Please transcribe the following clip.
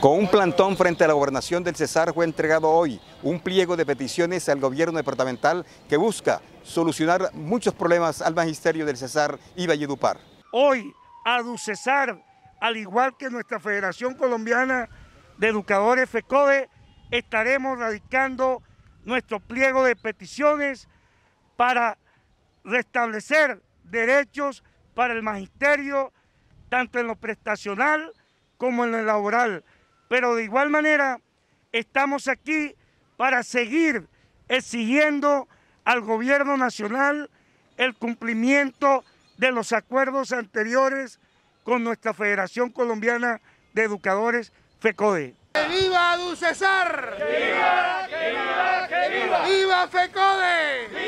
Con un plantón frente a la gobernación del Cesar fue entregado hoy un pliego de peticiones al gobierno departamental que busca solucionar muchos problemas al magisterio del Cesar y Valledupar. Hoy, a Ducesar, al igual que nuestra Federación Colombiana de Educadores FECODE, estaremos radicando nuestro pliego de peticiones para restablecer derechos para el magisterio, tanto en lo prestacional como en lo laboral pero de igual manera estamos aquí para seguir exigiendo al gobierno nacional el cumplimiento de los acuerdos anteriores con nuestra Federación Colombiana de Educadores, FECODE. viva Dulcesar! viva! viva! ¡Viva FECODE!